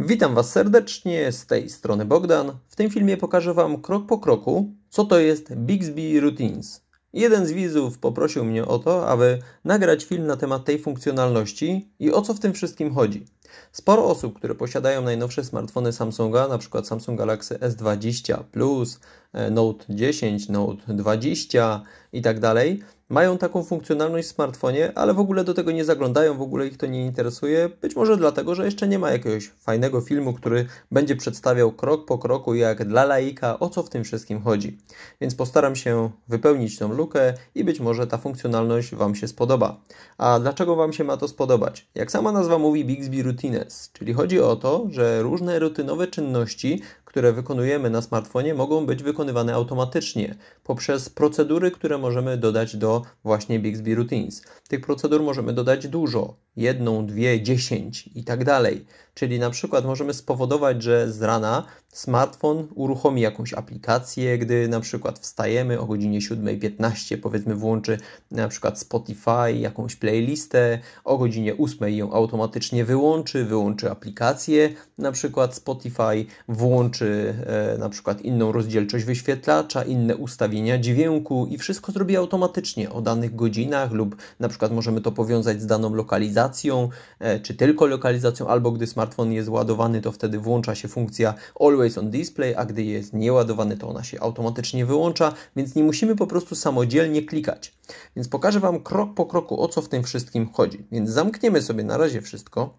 Witam Was serdecznie, z tej strony Bogdan. W tym filmie pokażę Wam krok po kroku, co to jest Bixby Routines. Jeden z widzów poprosił mnie o to, aby nagrać film na temat tej funkcjonalności i o co w tym wszystkim chodzi. Sporo osób, które posiadają najnowsze smartfony Samsunga, np. Samsung Galaxy S20 Plus, E, Note 10, Note 20 i tak dalej. Mają taką funkcjonalność w smartfonie, ale w ogóle do tego nie zaglądają, w ogóle ich to nie interesuje. Być może dlatego, że jeszcze nie ma jakiegoś fajnego filmu, który będzie przedstawiał krok po kroku, jak dla laika, o co w tym wszystkim chodzi. Więc postaram się wypełnić tą lukę i być może ta funkcjonalność Wam się spodoba. A dlaczego Wam się ma to spodobać? Jak sama nazwa mówi Bixby Routines, czyli chodzi o to, że różne rutynowe czynności które wykonujemy na smartfonie, mogą być wykonywane automatycznie poprzez procedury, które możemy dodać do właśnie Bixby Routines. Tych procedur możemy dodać dużo jedną, dwie, dziesięć i tak dalej. Czyli na przykład możemy spowodować, że z rana smartfon uruchomi jakąś aplikację, gdy na przykład wstajemy o godzinie 7.15, powiedzmy włączy na przykład Spotify, jakąś playlistę, o godzinie 8.00 ją automatycznie wyłączy, wyłączy aplikację, na przykład Spotify włączy e, na przykład inną rozdzielczość wyświetlacza, inne ustawienia dźwięku i wszystko zrobi automatycznie o danych godzinach lub na przykład możemy to powiązać z daną lokalizacją, lokalizacją, e, czy tylko lokalizacją, albo gdy smartfon jest ładowany, to wtedy włącza się funkcja Always on Display, a gdy jest nieładowany, to ona się automatycznie wyłącza, więc nie musimy po prostu samodzielnie klikać. Więc pokażę Wam krok po kroku, o co w tym wszystkim chodzi. Więc zamkniemy sobie na razie wszystko,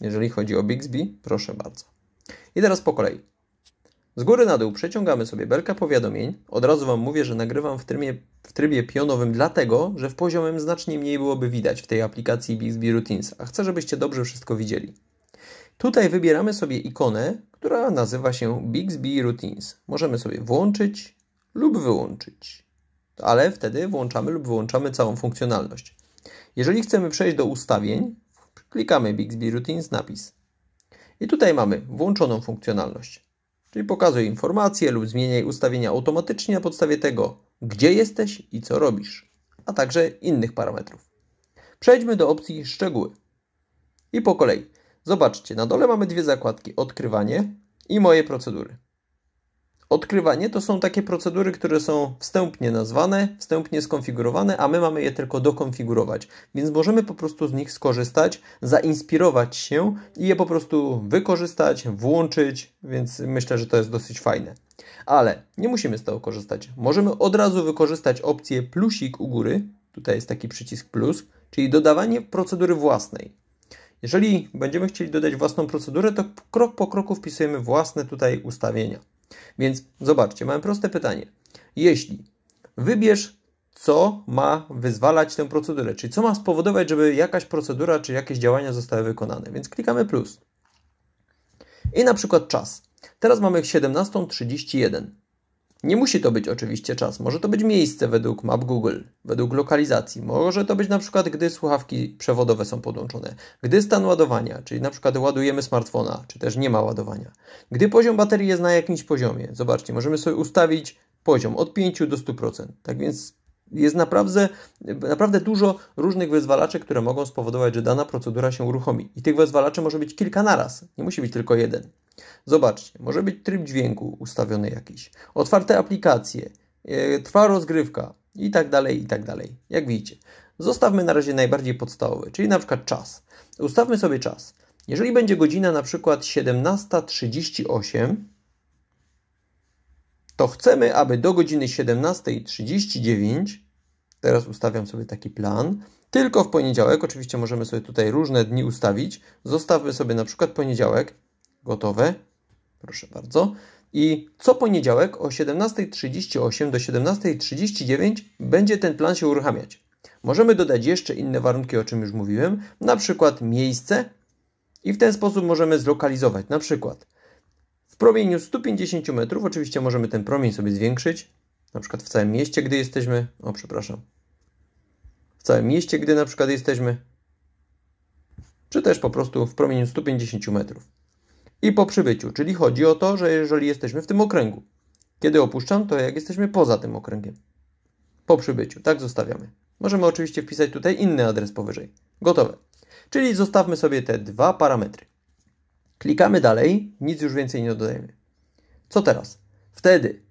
jeżeli chodzi o Bixby, proszę bardzo. I teraz po kolei. Z góry na dół przeciągamy sobie belkę powiadomień. Od razu Wam mówię, że nagrywam w trybie, w trybie pionowym, dlatego że w poziomem znacznie mniej byłoby widać w tej aplikacji Bixby Routines, a chcę, żebyście dobrze wszystko widzieli. Tutaj wybieramy sobie ikonę, która nazywa się Bixby Routines. Możemy sobie włączyć lub wyłączyć, ale wtedy włączamy lub wyłączamy całą funkcjonalność. Jeżeli chcemy przejść do ustawień, klikamy Bixby Routines napis. I tutaj mamy włączoną funkcjonalność. Czyli pokazuj informacje lub zmieniaj ustawienia automatycznie na podstawie tego, gdzie jesteś i co robisz, a także innych parametrów. Przejdźmy do opcji szczegóły. I po kolei. Zobaczcie, na dole mamy dwie zakładki: odkrywanie i moje procedury. Odkrywanie to są takie procedury, które są wstępnie nazwane, wstępnie skonfigurowane, a my mamy je tylko dokonfigurować. Więc możemy po prostu z nich skorzystać, zainspirować się i je po prostu wykorzystać, włączyć, więc myślę, że to jest dosyć fajne. Ale nie musimy z tego korzystać. Możemy od razu wykorzystać opcję plusik u góry, tutaj jest taki przycisk plus, czyli dodawanie procedury własnej. Jeżeli będziemy chcieli dodać własną procedurę, to krok po kroku wpisujemy własne tutaj ustawienia. Więc zobaczcie, mamy proste pytanie. Jeśli wybierz, co ma wyzwalać tę procedurę, czyli co ma spowodować, żeby jakaś procedura czy jakieś działania zostały wykonane. Więc klikamy plus. I na przykład czas. Teraz mamy 17.31. Nie musi to być oczywiście czas, może to być miejsce według map Google, według lokalizacji. Może to być na przykład, gdy słuchawki przewodowe są podłączone, gdy stan ładowania, czyli na przykład ładujemy smartfona, czy też nie ma ładowania, gdy poziom baterii jest na jakimś poziomie. Zobaczcie, możemy sobie ustawić poziom od 5 do 100%. Tak więc jest naprawdę, naprawdę dużo różnych wezwalaczy, które mogą spowodować, że dana procedura się uruchomi. I tych wezwalaczy może być kilka naraz, nie musi być tylko jeden. Zobaczcie, może być tryb dźwięku ustawiony jakiś, otwarte aplikacje, yy, trwa rozgrywka i tak dalej, i tak dalej. Jak widzicie, zostawmy na razie najbardziej podstawowy, czyli na przykład czas. Ustawmy sobie czas. Jeżeli będzie godzina na przykład 17.38, to chcemy, aby do godziny 17.39, teraz ustawiam sobie taki plan, tylko w poniedziałek, oczywiście możemy sobie tutaj różne dni ustawić, zostawmy sobie na przykład poniedziałek, gotowe, proszę bardzo, i co poniedziałek o 17.38 do 17.39 będzie ten plan się uruchamiać. Możemy dodać jeszcze inne warunki, o czym już mówiłem, na przykład miejsce i w ten sposób możemy zlokalizować, na przykład promieniu 150 metrów, oczywiście możemy ten promień sobie zwiększyć, na przykład w całym mieście, gdy jesteśmy, o przepraszam, w całym mieście, gdy na przykład jesteśmy, czy też po prostu w promieniu 150 metrów. I po przybyciu, czyli chodzi o to, że jeżeli jesteśmy w tym okręgu, kiedy opuszczam, to jak jesteśmy poza tym okręgiem. Po przybyciu, tak zostawiamy. Możemy oczywiście wpisać tutaj inny adres powyżej. Gotowe. Czyli zostawmy sobie te dwa parametry. Klikamy dalej, nic już więcej nie dodajemy. Co teraz? Wtedy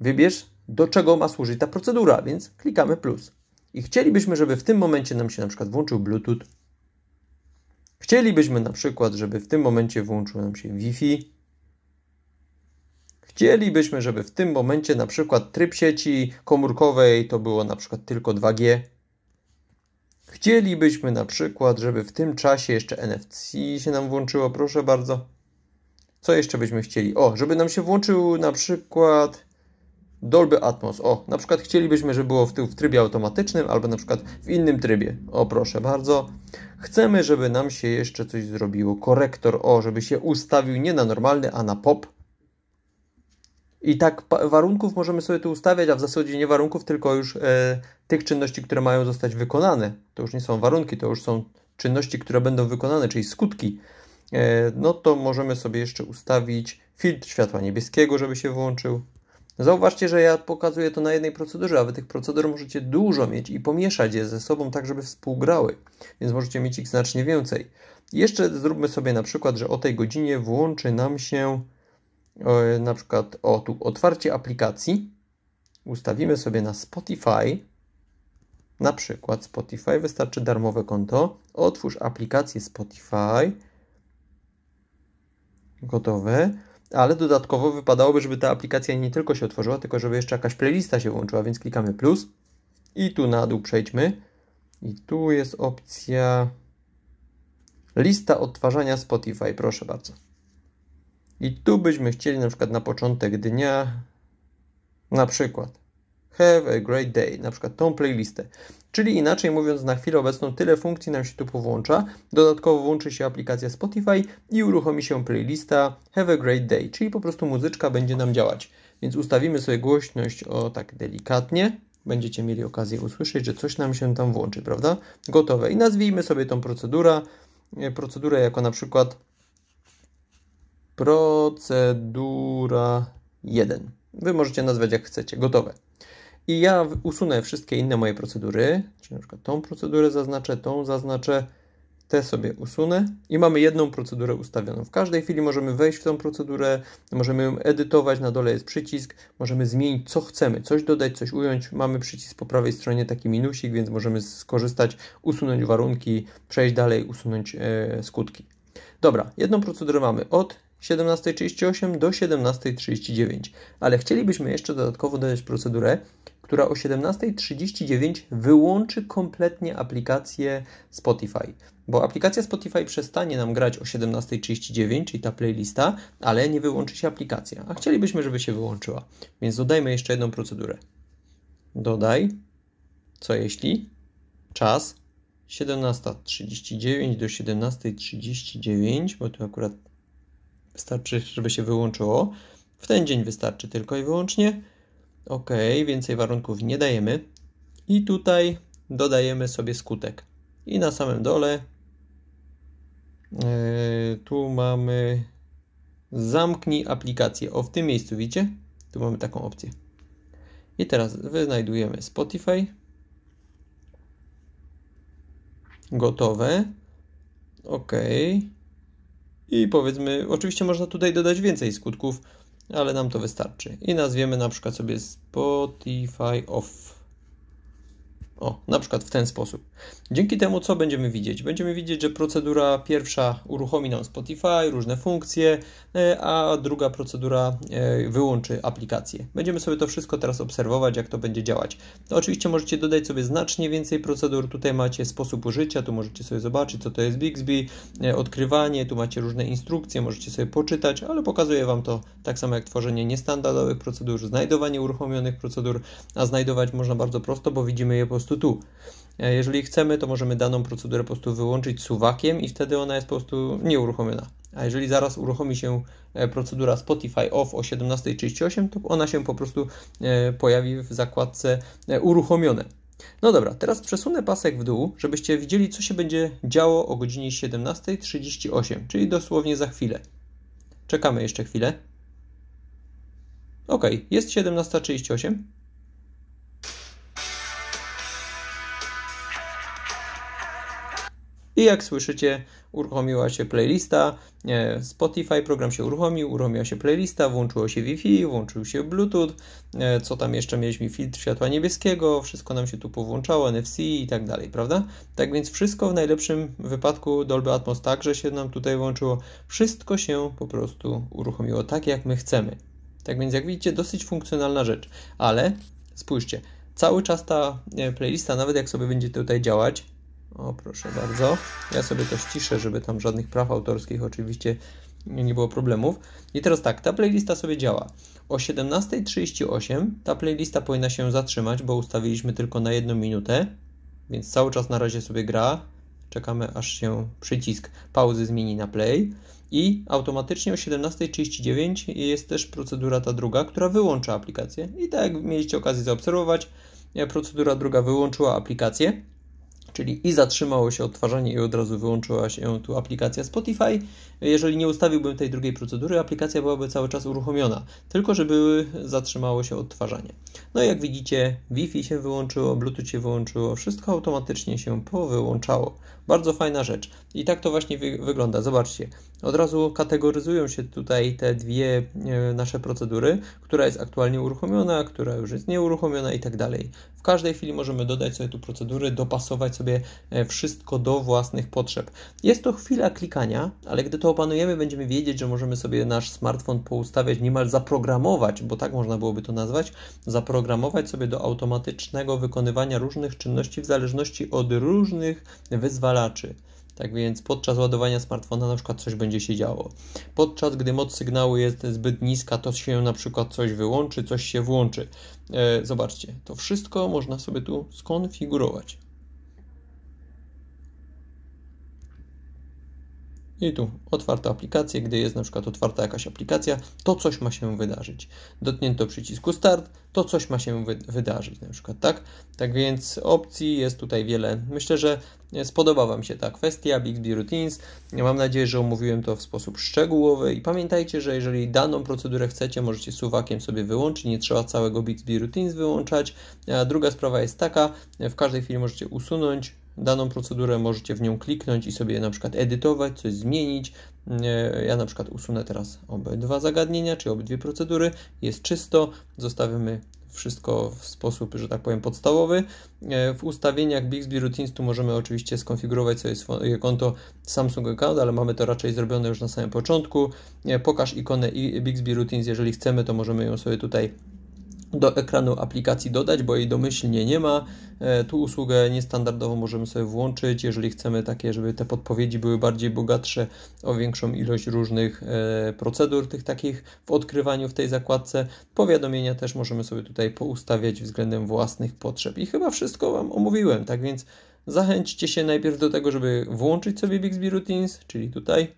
wybierz, do czego ma służyć ta procedura, więc klikamy plus. I chcielibyśmy, żeby w tym momencie nam się na przykład włączył Bluetooth. Chcielibyśmy na przykład, żeby w tym momencie włączył nam się Wi-Fi. Chcielibyśmy, żeby w tym momencie na przykład tryb sieci komórkowej to było na przykład tylko 2G. Chcielibyśmy na przykład, żeby w tym czasie jeszcze NFC się nam włączyło, proszę bardzo. Co jeszcze byśmy chcieli? O, żeby nam się włączył na przykład Dolby Atmos. O, na przykład chcielibyśmy, żeby było w, w trybie automatycznym albo na przykład w innym trybie. O, proszę bardzo. Chcemy, żeby nam się jeszcze coś zrobiło. Korektor, o, żeby się ustawił nie na normalny, a na pop i tak warunków możemy sobie tu ustawiać, a w zasadzie nie warunków, tylko już e, tych czynności, które mają zostać wykonane. To już nie są warunki, to już są czynności, które będą wykonane, czyli skutki. E, no to możemy sobie jeszcze ustawić filtr światła niebieskiego, żeby się wyłączył. Zauważcie, że ja pokazuję to na jednej procedurze, a wy tych procedur możecie dużo mieć i pomieszać je ze sobą tak, żeby współgrały, więc możecie mieć ich znacznie więcej. Jeszcze zróbmy sobie na przykład, że o tej godzinie włączy nam się na przykład o tu otwarcie aplikacji, ustawimy sobie na Spotify, na przykład Spotify, wystarczy darmowe konto, otwórz aplikację Spotify, gotowe, ale dodatkowo wypadałoby, żeby ta aplikacja nie tylko się otworzyła, tylko żeby jeszcze jakaś playlista się włączyła, więc klikamy plus i tu na dół przejdźmy i tu jest opcja lista odtwarzania Spotify, proszę bardzo. I tu byśmy chcieli na przykład na początek dnia, na przykład Have a great day, na przykład tą playlistę. Czyli inaczej mówiąc, na chwilę obecną tyle funkcji nam się tu powłącza. Dodatkowo włączy się aplikacja Spotify i uruchomi się playlista Have a great day, czyli po prostu muzyczka będzie nam działać. Więc ustawimy sobie głośność o tak delikatnie. Będziecie mieli okazję usłyszeć, że coś nam się tam włączy, prawda? Gotowe. I nazwijmy sobie tą procedurę, e, procedurę jako na przykład Procedura 1. Wy możecie nazwać jak chcecie, gotowe. I ja usunę wszystkie inne moje procedury, czyli na przykład tą procedurę zaznaczę, tą zaznaczę, te sobie usunę i mamy jedną procedurę ustawioną. W każdej chwili możemy wejść w tą procedurę, możemy ją edytować, na dole jest przycisk, możemy zmienić co chcemy, coś dodać, coś ująć. Mamy przycisk po prawej stronie taki minusik, więc możemy skorzystać, usunąć warunki, przejść dalej, usunąć e, skutki. Dobra, jedną procedurę mamy od 17.38 do 17.39, ale chcielibyśmy jeszcze dodatkowo dodać procedurę, która o 17.39 wyłączy kompletnie aplikację Spotify, bo aplikacja Spotify przestanie nam grać o 17.39, czyli ta playlista, ale nie wyłączy się aplikacja, a chcielibyśmy, żeby się wyłączyła. Więc dodajmy jeszcze jedną procedurę. Dodaj, co jeśli, czas 17.39 do 17.39, bo tu akurat Wystarczy, żeby się wyłączyło. W ten dzień wystarczy tylko i wyłącznie. OK, więcej warunków nie dajemy. I tutaj dodajemy sobie skutek. I na samym dole yy, tu mamy zamknij aplikację. O, w tym miejscu widzicie? Tu mamy taką opcję. I teraz wynajdujemy Spotify. Gotowe. OK i powiedzmy, oczywiście można tutaj dodać więcej skutków, ale nam to wystarczy. I nazwiemy na przykład sobie Spotify off. O, na przykład w ten sposób. Dzięki temu co będziemy widzieć? Będziemy widzieć, że procedura pierwsza uruchomi nam Spotify, różne funkcje, e, a druga procedura e, wyłączy aplikację. Będziemy sobie to wszystko teraz obserwować, jak to będzie działać. To no, oczywiście możecie dodać sobie znacznie więcej procedur. Tutaj macie sposób użycia, tu możecie sobie zobaczyć, co to jest Bixby, e, odkrywanie, tu macie różne instrukcje, możecie sobie poczytać, ale pokazuję Wam to tak samo jak tworzenie niestandardowych procedur, znajdowanie uruchomionych procedur, a znajdować można bardzo prosto, bo widzimy je po prostu prostu tu. E, jeżeli chcemy, to możemy daną procedurę po prostu wyłączyć suwakiem i wtedy ona jest po prostu nieuruchomiona. A jeżeli zaraz uruchomi się e, procedura Spotify off o 17.38, to ona się po prostu e, pojawi w zakładce uruchomione. No dobra, teraz przesunę pasek w dół, żebyście widzieli, co się będzie działo o godzinie 17.38, czyli dosłownie za chwilę. Czekamy jeszcze chwilę. Ok, jest 17.38. I jak słyszycie, uruchomiła się playlista. E, Spotify program się uruchomił, uruchomiła się playlista, włączyło się Wi-Fi, włączył się Bluetooth. E, co tam jeszcze mieliśmy? Filtr światła niebieskiego, wszystko nam się tu powłączało, NFC i tak dalej, prawda? Tak więc wszystko w najlepszym wypadku Dolby Atmos także się nam tutaj włączyło. Wszystko się po prostu uruchomiło tak, jak my chcemy. Tak więc, jak widzicie, dosyć funkcjonalna rzecz, ale spójrzcie, cały czas ta e, playlista, nawet jak sobie będzie tutaj działać, o, proszę bardzo. Ja sobie to ściszę, żeby tam żadnych praw autorskich oczywiście nie było problemów. I teraz tak, ta playlista sobie działa. O 17.38 ta playlista powinna się zatrzymać, bo ustawiliśmy tylko na jedną minutę, więc cały czas na razie sobie gra. Czekamy aż się przycisk pauzy zmieni na play. I automatycznie o 17.39 jest też procedura ta druga, która wyłącza aplikację. I tak jak mieliście okazję zaobserwować, e, procedura druga wyłączyła aplikację czyli i zatrzymało się odtwarzanie i od razu wyłączyła się tu aplikacja Spotify jeżeli nie ustawiłbym tej drugiej procedury, aplikacja byłaby cały czas uruchomiona, tylko żeby zatrzymało się odtwarzanie. No i jak widzicie, Wi-Fi się wyłączyło, Bluetooth się wyłączyło, wszystko automatycznie się powyłączało. Bardzo fajna rzecz. I tak to właśnie wy wygląda. Zobaczcie, od razu kategoryzują się tutaj te dwie e, nasze procedury, która jest aktualnie uruchomiona, która już jest nieuruchomiona i tak dalej. W każdej chwili możemy dodać sobie tu procedury, dopasować sobie e, wszystko do własnych potrzeb. Jest to chwila klikania, ale gdy to Popanujemy opanujemy, będziemy wiedzieć, że możemy sobie nasz smartfon poustawiać, niemal zaprogramować, bo tak można byłoby to nazwać, zaprogramować sobie do automatycznego wykonywania różnych czynności w zależności od różnych wyzwalaczy. Tak więc podczas ładowania smartfona na przykład coś będzie się działo. Podczas gdy moc sygnału jest zbyt niska, to się na przykład coś wyłączy, coś się włączy. E, zobaczcie, to wszystko można sobie tu skonfigurować. No I tu otwarta aplikacje, gdy jest na przykład otwarta jakaś aplikacja, to coś ma się wydarzyć. Dotknięto przycisku start, to coś ma się wy wydarzyć na przykład, tak? Tak więc opcji jest tutaj wiele. Myślę, że spodoba Wam się ta kwestia Bixby Routines. Mam nadzieję, że omówiłem to w sposób szczegółowy i pamiętajcie, że jeżeli daną procedurę chcecie, możecie suwakiem sobie wyłączyć, nie trzeba całego Bixby Routines wyłączać. A druga sprawa jest taka, w każdej chwili możecie usunąć daną procedurę, możecie w nią kliknąć i sobie na przykład edytować, coś zmienić. E, ja na przykład usunę teraz obydwa zagadnienia, czy obydwie procedury. Jest czysto, zostawimy wszystko w sposób, że tak powiem, podstawowy. E, w ustawieniach Bixby Routines tu możemy oczywiście skonfigurować jest swoje konto Samsung Account, ale mamy to raczej zrobione już na samym początku. E, pokaż ikonę Bixby Routines, jeżeli chcemy, to możemy ją sobie tutaj do ekranu aplikacji dodać, bo jej domyślnie nie ma. E, tu usługę niestandardową możemy sobie włączyć, jeżeli chcemy takie, żeby te podpowiedzi były bardziej bogatsze o większą ilość różnych e, procedur tych takich w odkrywaniu w tej zakładce. Powiadomienia też możemy sobie tutaj poustawiać względem własnych potrzeb. I chyba wszystko Wam omówiłem, tak więc zachęćcie się najpierw do tego, żeby włączyć sobie Bixby Routines, czyli tutaj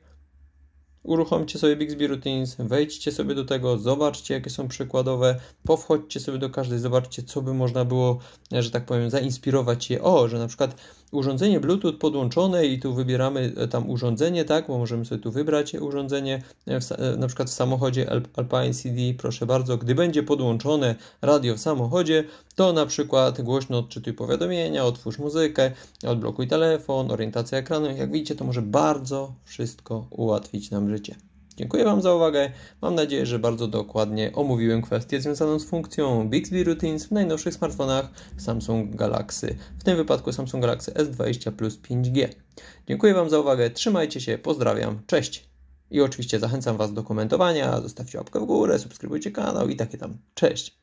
Uruchomcie sobie Bixby Routines, wejdźcie sobie do tego, zobaczcie jakie są przykładowe, powchodźcie sobie do każdej, zobaczcie co by można było, że tak powiem, zainspirować je. O, że na przykład urządzenie Bluetooth podłączone i tu wybieramy e, tam urządzenie, tak, bo możemy sobie tu wybrać urządzenie, e, w, e, na przykład w samochodzie Alpine CD, proszę bardzo, gdy będzie podłączone radio w samochodzie, to na przykład głośno odczytuj powiadomienia, otwórz muzykę, odblokuj telefon, orientacja ekranu, jak widzicie to może bardzo wszystko ułatwić nam życie. Dziękuję Wam za uwagę. Mam nadzieję, że bardzo dokładnie omówiłem kwestię związaną z funkcją Bixby Routines w najnowszych smartfonach Samsung Galaxy, w tym wypadku Samsung Galaxy S20 Plus 5G. Dziękuję Wam za uwagę, trzymajcie się, pozdrawiam, cześć! I oczywiście zachęcam Was do komentowania, zostawcie łapkę w górę, subskrybujcie kanał i takie tam. Cześć!